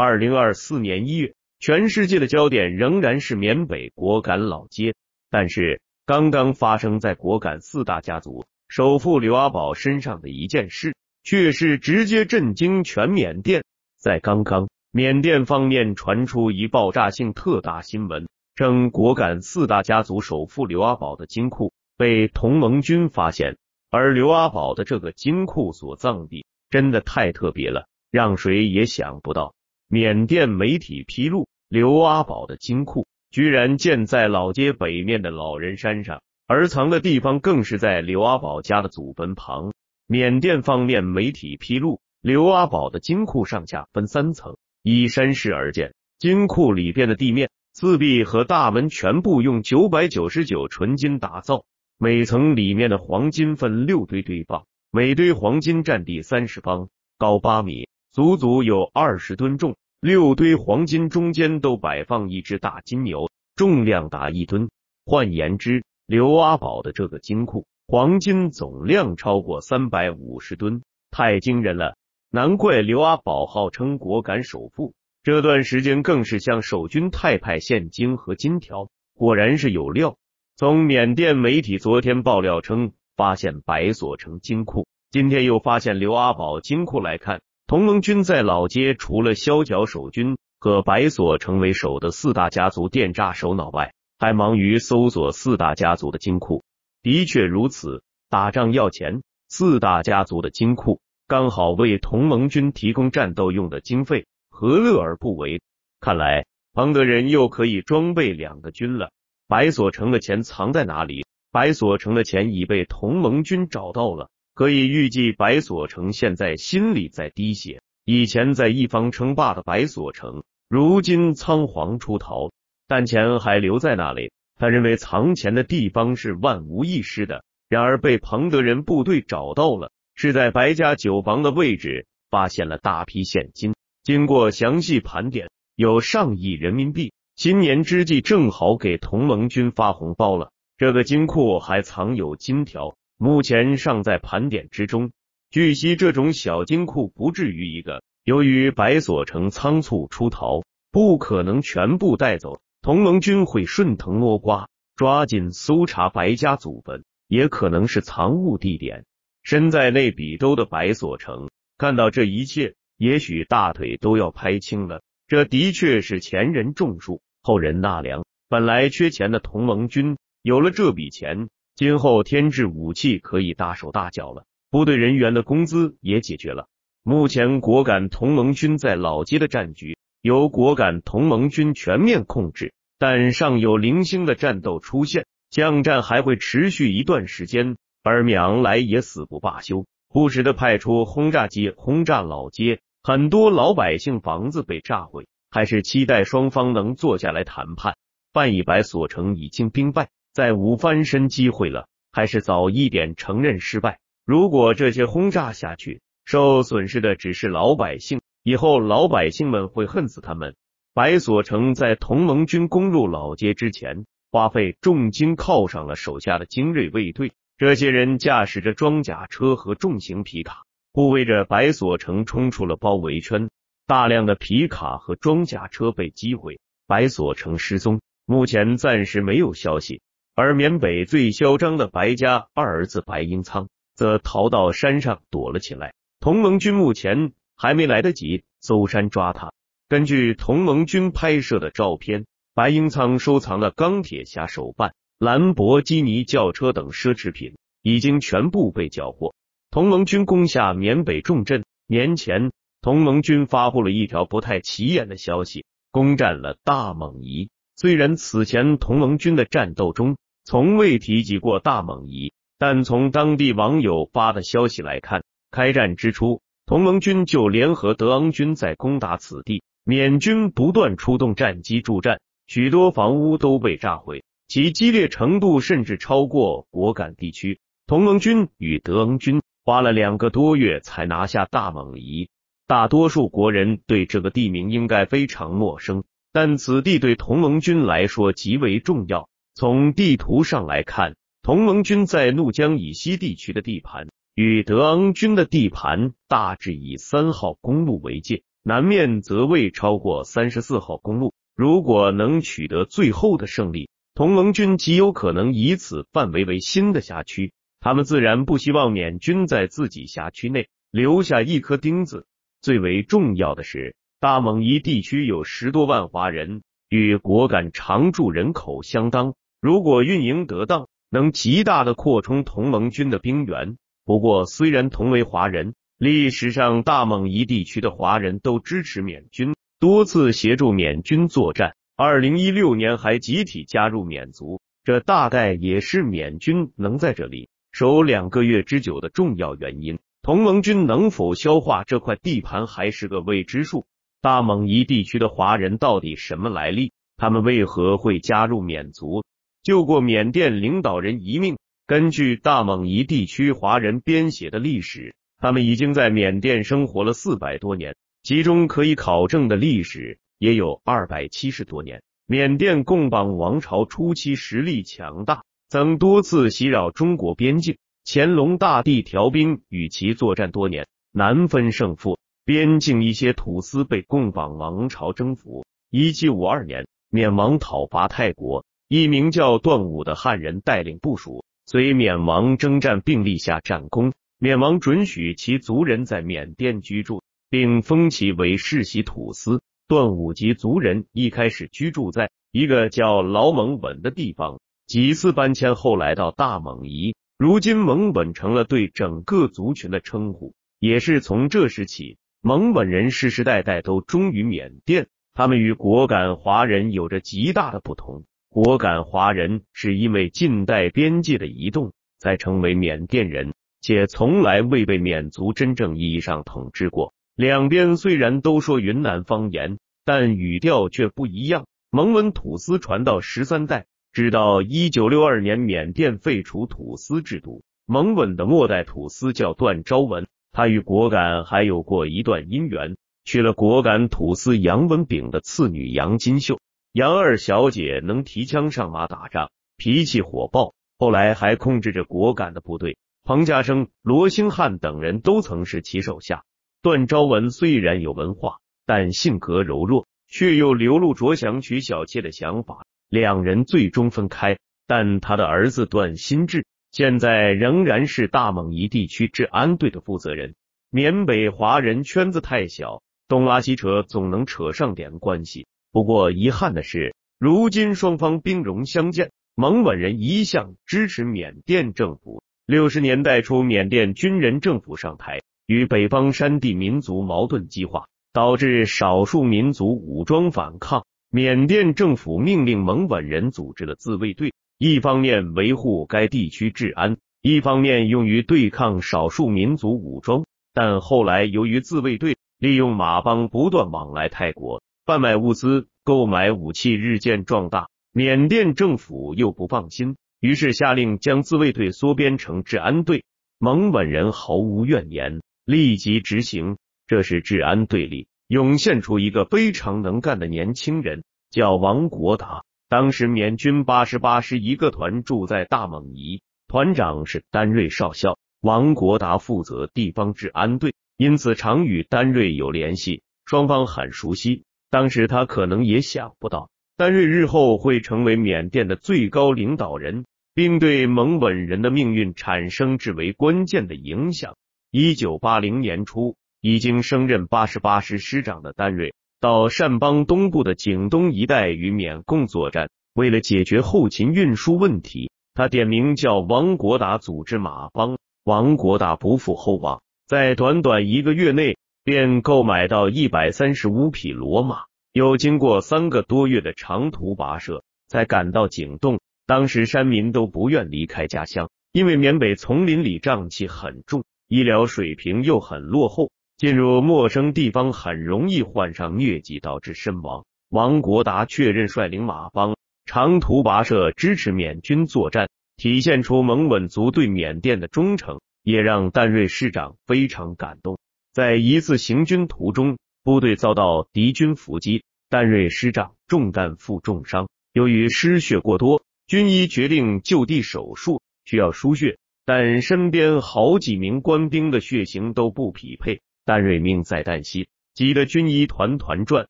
二零二四年一月，全世界的焦点仍然是缅北果敢老街，但是刚刚发生在果敢四大家族首富刘阿宝身上的一件事，却是直接震惊全缅甸。在刚刚，缅甸方面传出一爆炸性特大新闻：，称果敢四大家族首富刘阿宝的金库被同盟军发现，而刘阿宝的这个金库所藏地真的太特别了，让谁也想不到。缅甸媒体披露，刘阿宝的金库居然建在老街北面的老人山上，而藏的地方更是在刘阿宝家的祖坟旁。缅甸方面媒体披露，刘阿宝的金库上下分三层，依山势而建，金库里边的地面、四壁和大门全部用九百九十九纯金打造。每层里面的黄金分六堆堆放，每堆黄金占地三十方，高八米。足足有二十吨重，六堆黄金中间都摆放一只大金牛，重量达一吨。换言之，刘阿宝的这个金库黄金总量超过三百五十吨，太惊人了！难怪刘阿宝号称“果敢首富”，这段时间更是向守军派派现金和金条，果然是有料。从缅甸媒体昨天爆料称发现白所城金库，今天又发现刘阿宝金库来看。同盟军在老街，除了萧角守军和白所城为首的四大家族电诈首脑外，还忙于搜索四大家族的金库。的确如此，打仗要钱，四大家族的金库刚好为同盟军提供战斗用的经费，何乐而不为？看来庞德人又可以装备两个军了。白所城的钱藏在哪里？白所城的钱已被同盟军找到了。可以预计，白所成现在心里在滴血。以前在一方称霸的白所成，如今仓皇出逃，但钱还留在那里。他认为藏钱的地方是万无一失的，然而被彭德仁部队找到了。是在白家酒坊的位置发现了大批现金，经过详细盘点，有上亿人民币。新年之际正好给同盟军发红包了。这个金库还藏有金条。目前尚在盘点之中。据悉，这种小金库不至于一个，由于白所城仓促出逃，不可能全部带走。同盟军会顺藤摸瓜，抓紧搜查白家祖坟，也可能是藏物地点。身在内比州的白所城看到这一切，也许大腿都要拍青了。这的确是前人种树，后人纳粮。本来缺钱的同盟军有了这笔钱。今后添置武器可以大手大脚了，部队人员的工资也解决了。目前果敢同盟军在老街的战局由果敢同盟军全面控制，但尚有零星的战斗出现，巷战还会持续一段时间。而米昂莱也死不罢休，不时的派出轰炸机轰炸老街，很多老百姓房子被炸毁。还是期待双方能坐下来谈判。半以白所城已经兵败。再无翻身机会了，还是早一点承认失败。如果这些轰炸下去，受损失的只是老百姓，以后老百姓们会恨死他们。白所城在同盟军攻入老街之前，花费重金犒赏了手下的精锐卫队，这些人驾驶着装甲车和重型皮卡，护卫着白所城冲出了包围圈。大量的皮卡和装甲车被击毁，白所城失踪，目前暂时没有消息。而缅北最嚣张的白家二儿子白英仓则逃到山上躲了起来。同盟军目前还没来得及搜山抓他。根据同盟军拍摄的照片，白英仓收藏的钢铁侠手办、兰博基尼轿车等奢侈品已经全部被缴获。同盟军攻下缅北重镇。年前，同盟军发布了一条不太起眼的消息：攻占了大蒙夷。虽然此前同盟军的战斗中，从未提及过大猛仪，但从当地网友发的消息来看，开战之初，同盟军就联合德昂军在攻打此地，缅军不断出动战机助战，许多房屋都被炸毁，其激烈程度甚至超过果敢地区。同盟军与德昂军花了两个多月才拿下大猛仪。大多数国人对这个地名应该非常陌生，但此地对同盟军来说极为重要。从地图上来看，同盟军在怒江以西地区的地盘与德昂军的地盘大致以三号公路为界，南面则未超过三十四号公路。如果能取得最后的胜利，同盟军极有可能以此范围为新的辖区。他们自然不希望缅军在自己辖区内留下一颗钉子。最为重要的是，大蒙伊地区有十多万华人，与果敢常住人口相当。如果运营得当，能极大的扩充同盟军的兵员。不过，虽然同为华人，历史上大蒙夷地区的华人都支持缅军，多次协助缅军作战。二零一六年还集体加入缅族，这大概也是缅军能在这里守两个月之久的重要原因。同盟军能否消化这块地盘还是个未知数。大蒙夷地区的华人到底什么来历？他们为何会加入缅族？救过缅甸领导人一命。根据大蒙夷地区华人编写的历史，他们已经在缅甸生活了四百多年，其中可以考证的历史也有二百七十多年。缅甸共榜王朝初期实力强大，曾多次袭扰中国边境。乾隆大帝调兵与其作战多年，难分胜负。边境一些土司被共榜王朝征服。一七五二年，缅王讨伐泰国。一名叫段武的汉人带领部署随缅王征战，并立下战功。缅王准许其族人在缅甸居住，并封其为世袭土司。段武及族人一开始居住在一个叫老蒙稳的地方，几次搬迁，后来到大蒙夷。如今，蒙稳成了对整个族群的称呼。也是从这时起，蒙稳人世世代代都忠于缅甸。他们与果敢华人有着极大的不同。果敢华人是因为近代边界的移动才成为缅甸人，且从来未被缅族真正意义上统治过。两边虽然都说云南方言，但语调却不一样。蒙文土司传到十三代，直到一九六二年缅甸废除土司制度。蒙文的末代土司叫段昭文，他与果敢还有过一段姻缘，娶了果敢土司杨文炳的次女杨金秀。杨二小姐能提枪上马打仗，脾气火爆，后来还控制着果敢的部队。彭家生、罗兴汉等人都曾是其手下。段昭文虽然有文化，但性格柔弱，却又流露着想娶小妾的想法。两人最终分开，但他的儿子段新志现在仍然是大蒙彝地区治安队的负责人。缅北华人圈子太小，东拉西扯总能扯上点关系。不过遗憾的是，如今双方兵戎相见。蒙缅人一向支持缅甸政府。六十年代初，缅甸军人政府上台，与北方山地民族矛盾激化，导致少数民族武装反抗。缅甸政府命令蒙缅人组织了自卫队，一方面维护该地区治安，一方面用于对抗少数民族武装。但后来由于自卫队利用马帮不断往来泰国。贩卖物资、购买武器日渐壮大，缅甸政府又不放心，于是下令将自卫队缩编成治安队。蒙本人毫无怨言，立即执行。这是治安队里涌现出一个非常能干的年轻人，叫王国达。当时缅军八十八师一个团住在大蒙尼，团长是丹瑞少校，王国达负责地方治安队，因此常与丹瑞有联系，双方很熟悉。当时他可能也想不到，丹瑞日后会成为缅甸的最高领导人，并对蒙稳人的命运产生至为关键的影响。一九八零年初，已经升任八十八师师长的丹瑞，到善邦东部的景东一带与缅共作战。为了解决后勤运输问题，他点名叫王国达组织马帮。王国达不负厚望，在短短一个月内。便购买到一百三十五匹骡马，又经过三个多月的长途跋涉，才赶到景洞。当时山民都不愿离开家乡，因为缅北丛林里瘴气很重，医疗水平又很落后，进入陌生地方很容易患上疟疾，导致身亡。王国达确认率领马帮长途跋涉，支持缅军作战，体现出蒙稳族对缅甸的忠诚，也让丹瑞市长非常感动。在一次行军途中，部队遭到敌军伏击，丹瑞师长中弹负重伤。由于失血过多，军医决定就地手术，需要输血，但身边好几名官兵的血型都不匹配。丹瑞命在旦夕，急得军医团团转。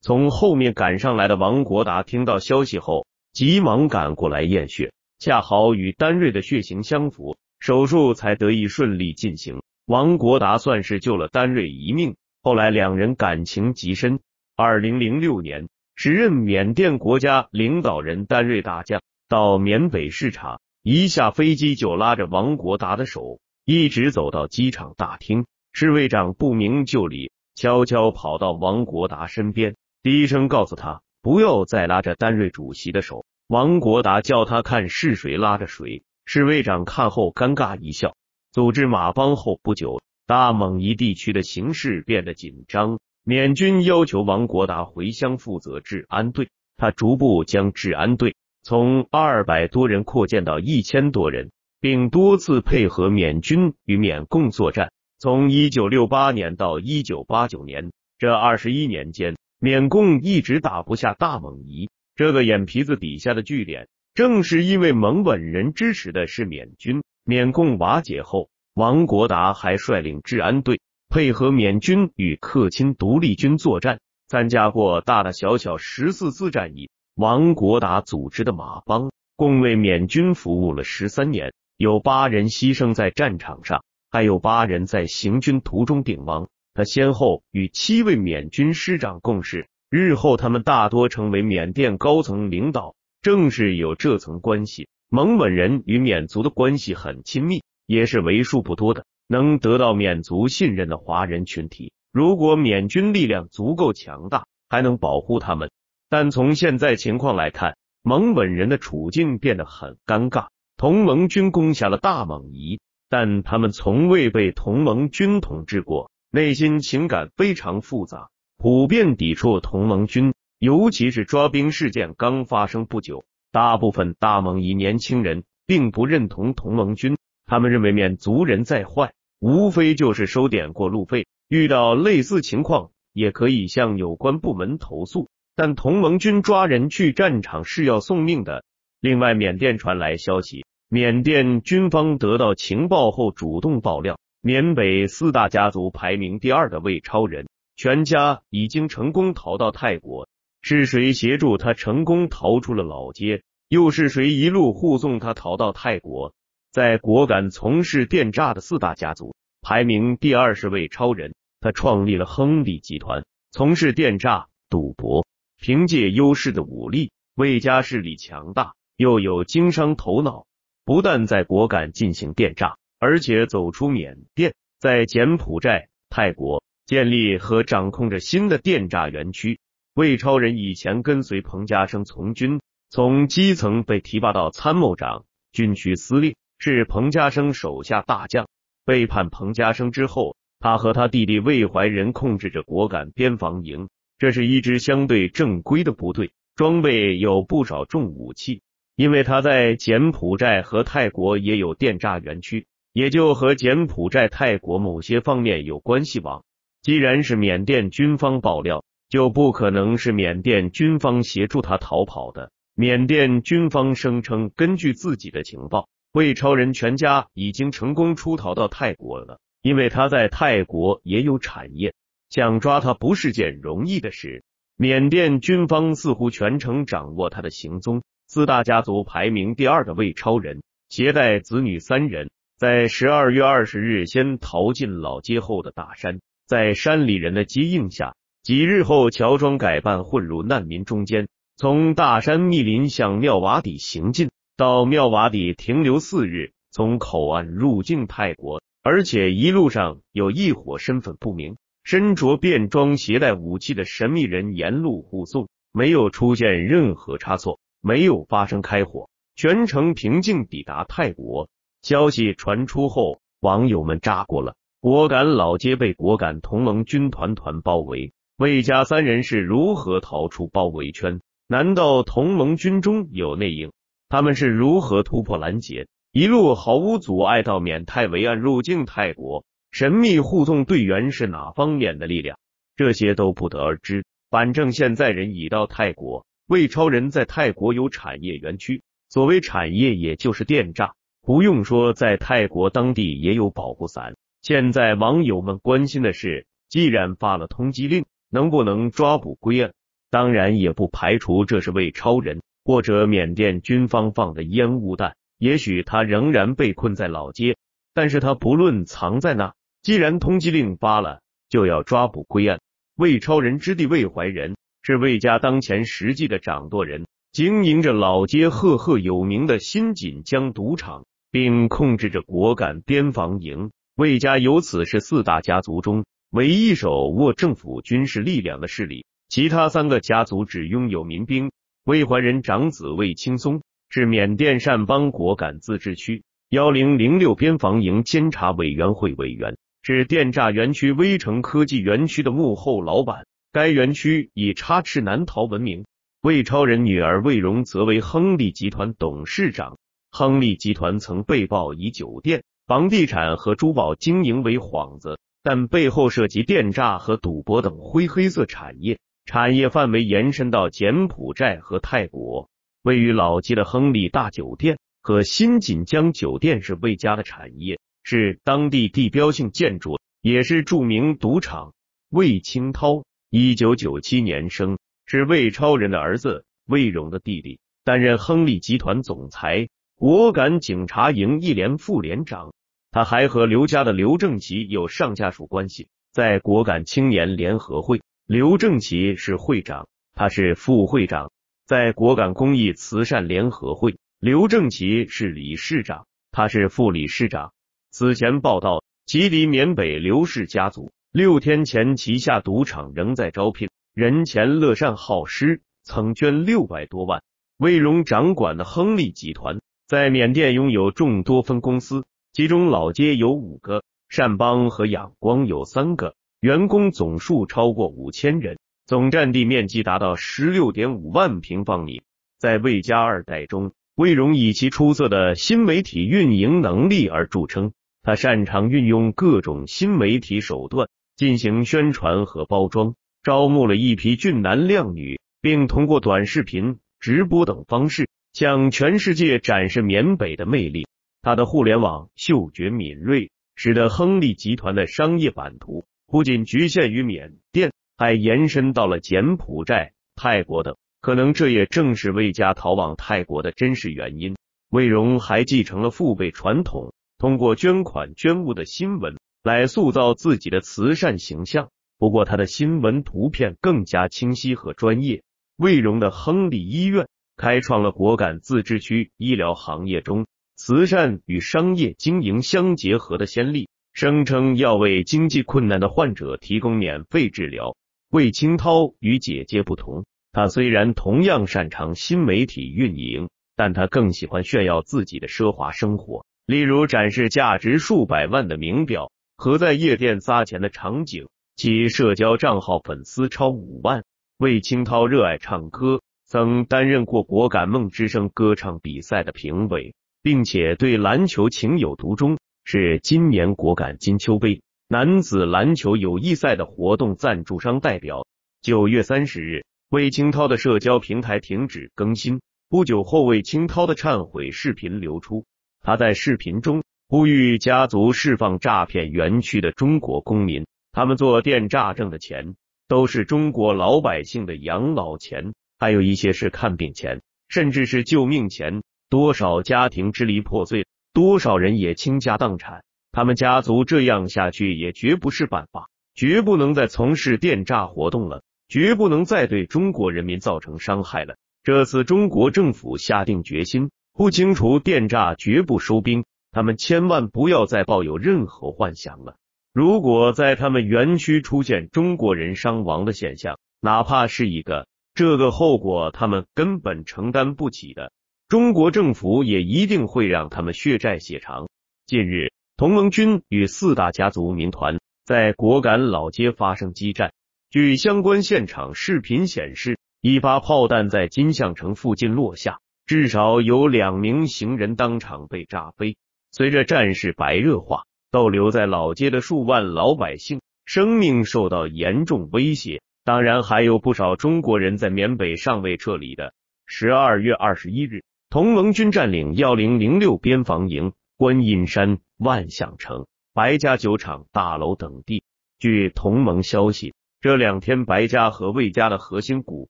从后面赶上来的王国达听到消息后，急忙赶过来验血，恰好与丹瑞的血型相符，手术才得以顺利进行。王国达算是救了丹瑞一命，后来两人感情极深。二零零六年，时任缅甸国家领导人丹瑞大将到缅北视察，一下飞机就拉着王国达的手，一直走到机场大厅。侍卫长不明就里，悄悄跑到王国达身边，低声告诉他不要再拉着丹瑞主席的手。王国达叫他看是谁拉着谁，侍卫长看后尴尬一笑。组织马帮后不久，大蒙移地区的形势变得紧张。缅军要求王国达回乡负责治安队，他逐步将治安队从二百多人扩建到一千多人，并多次配合缅军与缅共作战。从一九六八年到一九八九年这二十一年间，缅共一直打不下大蒙移这个眼皮子底下的据点，正是因为蒙稳人支持的是缅军。缅共瓦解后，王国达还率领治安队，配合缅军与克钦独立军作战，参加过大大小小十四次战役。王国达组织的马帮共为缅军服务了十三年，有八人牺牲在战场上，还有八人在行军途中病亡。他先后与七位缅军师长共事，日后他们大多成为缅甸高层领导。正是有这层关系。蒙本人与缅族的关系很亲密，也是为数不多的能得到缅族信任的华人群体。如果缅军力量足够强大，还能保护他们。但从现在情况来看，蒙本人的处境变得很尴尬。同盟军攻下了大蒙夷，但他们从未被同盟军统治过，内心情感非常复杂，普遍抵触同盟军，尤其是抓兵事件刚发生不久。大部分大蒙以年轻人并不认同同盟军，他们认为缅族人在坏，无非就是收点过路费。遇到类似情况也可以向有关部门投诉。但同盟军抓人去战场是要送命的。另外，缅甸传来消息，缅甸军方得到情报后主动爆料，缅北四大家族排名第二的魏超人全家已经成功逃到泰国。是谁协助他成功逃出了老街？又是谁一路护送他逃到泰国？在果敢从事电诈的四大家族，排名第二十位超人，他创立了亨利集团，从事电诈、赌博，凭借优势的武力，魏家势力强大，又有经商头脑，不但在果敢进行电诈，而且走出缅甸，在柬埔寨、泰国建立和掌控着新的电诈园区。魏超人以前跟随彭家声从军，从基层被提拔到参谋长、军区司令，是彭家声手下大将。背叛彭家声之后，他和他弟弟魏怀仁控制着果敢边防营，这是一支相对正规的部队，装备有不少重武器。因为他在柬埔寨和泰国也有电诈园区，也就和柬埔寨、泰国某些方面有关系网。既然是缅甸军方爆料。就不可能是缅甸军方协助他逃跑的。缅甸军方声称，根据自己的情报，魏超人全家已经成功出逃到泰国了，因为他在泰国也有产业，想抓他不是件容易的事。缅甸军方似乎全程掌握他的行踪。四大家族排名第二的魏超人，携带子女三人，在十二月二十日先逃进老街后的大山，在山里人的接应下。几日后，乔装改扮混入难民中间，从大山密林向妙瓦底行进，到妙瓦底停留四日，从口岸入境泰国。而且一路上有一伙身份不明、身着便装、携带武器的神秘人沿路护送，没有出现任何差错，没有发生开火，全程平静抵达泰国。消息传出后，网友们炸锅了，果敢老街被果敢同盟军团团包围。魏家三人是如何逃出包围圈？难道同盟军中有内应？他们是如何突破拦截，一路毫无阻碍到缅泰维岸入境泰国？神秘护送队员是哪方面的力量？这些都不得而知。反正现在人已到泰国，魏超人在泰国有产业园区。所谓产业，也就是电诈，不用说，在泰国当地也有保护伞。现在网友们关心的是，既然发了通缉令。能不能抓捕归案？当然也不排除这是魏超人或者缅甸军方放的烟雾弹。也许他仍然被困在老街，但是他不论藏在哪，既然通缉令发了，就要抓捕归案。魏超人之弟魏怀仁是魏家当前实际的掌舵人，经营着老街赫赫有名的新锦江赌场，并控制着果敢边防营。魏家由此是四大家族中。唯一手握政府军事力量的势力，其他三个家族只拥有民兵。魏怀仁长子魏青松是缅甸善邦果敢自治区幺零零六边防营监察委员会委员，是电诈园区微城科技园区的幕后老板。该园区以插翅难逃闻名。魏超人女儿魏荣则为亨利集团董事长。亨利集团曾被曝以酒店、房地产和珠宝经营为幌子。但背后涉及电诈和赌博等灰黑色产业，产业范围延伸到柬埔寨和泰国。位于老街的亨利大酒店和新锦江酒店是魏家的产业，是当地地标性建筑，也是著名赌场。魏清涛，一九九七年生，是魏超人的儿子，魏荣的弟弟，担任亨利集团总裁，果敢警察营一连副连长。他还和刘家的刘正奇有上下属关系。在果敢青年联合会，刘正奇是会长，他是副会长；在果敢公益慈善联合会，刘正奇是理事长，他是副理事长。此前报道，吉林缅北刘氏家族六天前旗下赌场仍在招聘。人前乐善好施，曾捐六百多万。魏荣掌管的亨利集团在缅甸拥有众多分公司。其中老街有五个，善邦和仰光有三个，员工总数超过五千人，总占地面积达到十六点五万平方米。在魏家二代中，魏荣以其出色的新媒体运营能力而著称。他擅长运用各种新媒体手段进行宣传和包装，招募了一批俊男靓女，并通过短视频、直播等方式向全世界展示缅北的魅力。他的互联网嗅觉敏锐，使得亨利集团的商业版图不仅局限于缅甸，还延伸到了柬埔寨、泰国等。可能这也正是魏家逃往泰国的真实原因。魏荣还继承了父辈传统，通过捐款捐物的新闻来塑造自己的慈善形象。不过，他的新闻图片更加清晰和专业。魏荣的亨利医院开创了果敢自治区医疗行业中。慈善与商业经营相结合的先例，声称要为经济困难的患者提供免费治疗。魏清涛与姐姐不同，他虽然同样擅长新媒体运营，但他更喜欢炫耀自己的奢华生活，例如展示价值数百万的名表和在夜店撒钱的场景。其社交账号粉丝超五万。魏清涛热爱唱歌，曾担任过《果敢梦之声》歌唱比赛的评委。并且对篮球情有独钟，是今年果敢金秋杯男子篮球友谊赛的活动赞助商代表。九月三十日，魏清涛的社交平台停止更新。不久后，魏清涛的忏悔视频流出。他在视频中呼吁家族释放诈骗园区的中国公民，他们做电诈挣的钱都是中国老百姓的养老钱，还有一些是看病钱，甚至是救命钱。多少家庭支离破碎，多少人也倾家荡产。他们家族这样下去也绝不是办法，绝不能再从事电诈活动了，绝不能再对中国人民造成伤害了。这次中国政府下定决心，不清除电诈，绝不收兵。他们千万不要再抱有任何幻想了。如果在他们园区出现中国人伤亡的现象，哪怕是一个，这个后果他们根本承担不起的。中国政府也一定会让他们血债血偿。近日，同盟军与四大家族民团在果敢老街发生激战。据相关现场视频显示，一发炮弹在金象城附近落下，至少有两名行人当场被炸飞。随着战事白热化，逗留在老街的数万老百姓生命受到严重威胁。当然，还有不少中国人在缅北尚未撤离的。十二月二十一日。同盟军占领幺零零六边防营、观音山、万象城、白家酒厂大楼等地。据同盟消息，这两天白家和魏家的核心骨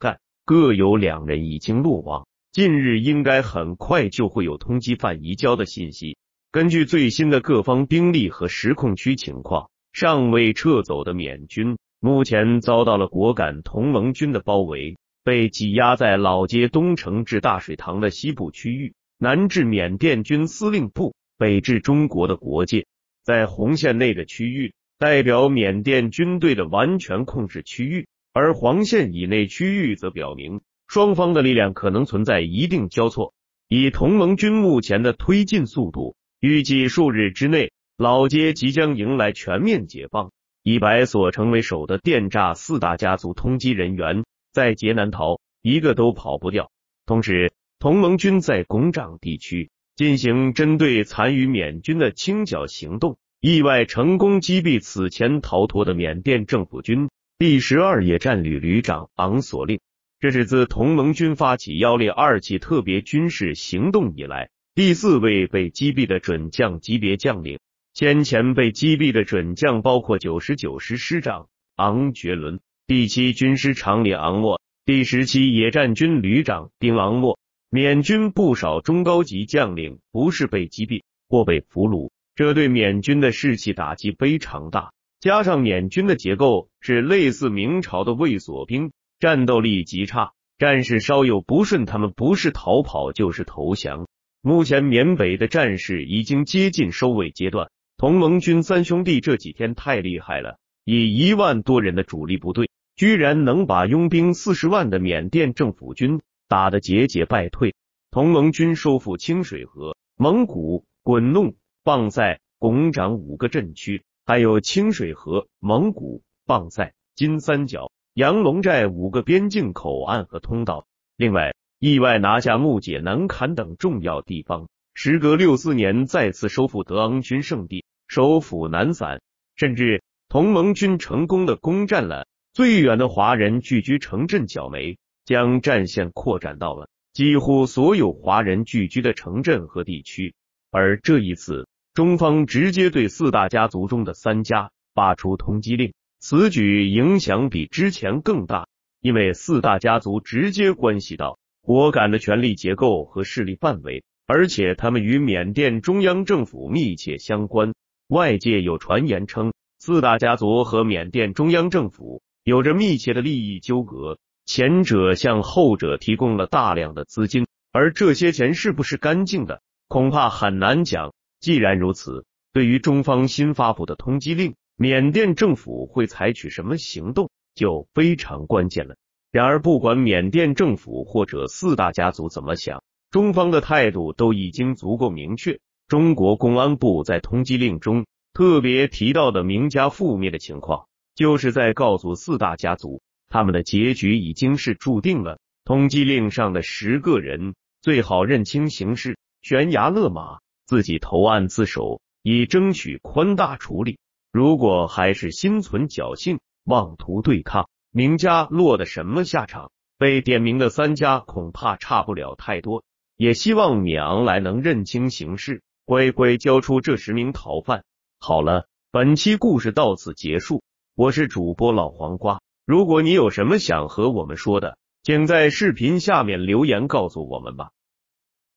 干各有两人已经落网，近日应该很快就会有通缉犯移交的信息。根据最新的各方兵力和实控区情况，尚未撤走的缅军目前遭到了果敢同盟军的包围。被挤压在老街东城至大水塘的西部区域，南至缅甸军司令部，北至中国的国界。在红线内的区域代表缅甸军队的完全控制区域，而黄线以内区域则表明双方的力量可能存在一定交错。以同盟军目前的推进速度，预计数日之内，老街即将迎来全面解放。以白所成为首的电诈四大家族通缉人员。在劫难逃，一个都跑不掉。同时，同盟军在拱掌地区进行针对残余缅军的清剿行动，意外成功击毙此前逃脱的缅甸政府军第十二野战旅旅长昂索令。这是自同盟军发起幺零二级特别军事行动以来第四位被击毙的准将级别将领。先前被击毙的准将包括九十九师师长昂觉伦。第七军师长李昂洛，第十七野战军旅长丁昂洛，缅军不少中高级将领不是被击毙或被俘虏，这对缅军的士气打击非常大。加上缅军的结构是类似明朝的卫所兵，战斗力极差，战事稍有不顺，他们不是逃跑就是投降。目前缅北的战事已经接近收尾阶段，同盟军三兄弟这几天太厉害了，以一万多人的主力部队。居然能把拥兵四十万的缅甸政府军打得节节败退，同盟军收复清水河、蒙古、滚弄、棒赛、拱掌五个镇区，还有清水河、蒙古、棒赛、金三角、杨龙寨五个边境口岸和通道，另外意外拿下木姐、南坎等重要地方。时隔六四年，再次收复德昂军圣地首府南伞，甚至同盟军成功的攻占了。最远的华人聚居城镇角梅，将战线扩展到了几乎所有华人聚居的城镇和地区。而这一次，中方直接对四大家族中的三家发出通缉令，此举影响比之前更大，因为四大家族直接关系到果敢的权力结构和势力范围，而且他们与缅甸中央政府密切相关。外界有传言称，四大家族和缅甸中央政府。有着密切的利益纠葛，前者向后者提供了大量的资金，而这些钱是不是干净的，恐怕很难讲。既然如此，对于中方新发布的通缉令，缅甸政府会采取什么行动就非常关键了。然而，不管缅甸政府或者四大家族怎么想，中方的态度都已经足够明确。中国公安部在通缉令中特别提到的名家覆灭的情况。就是在告诉四大家族，他们的结局已经是注定了。通缉令上的十个人，最好认清形势，悬崖勒马，自己投案自首，以争取宽大处理。如果还是心存侥幸，妄图对抗，明家落得什么下场？被点名的三家恐怕差不了太多。也希望米昂来能认清形势，乖乖交出这十名逃犯。好了，本期故事到此结束。我是主播老黄瓜，如果你有什么想和我们说的，请在视频下面留言告诉我们吧。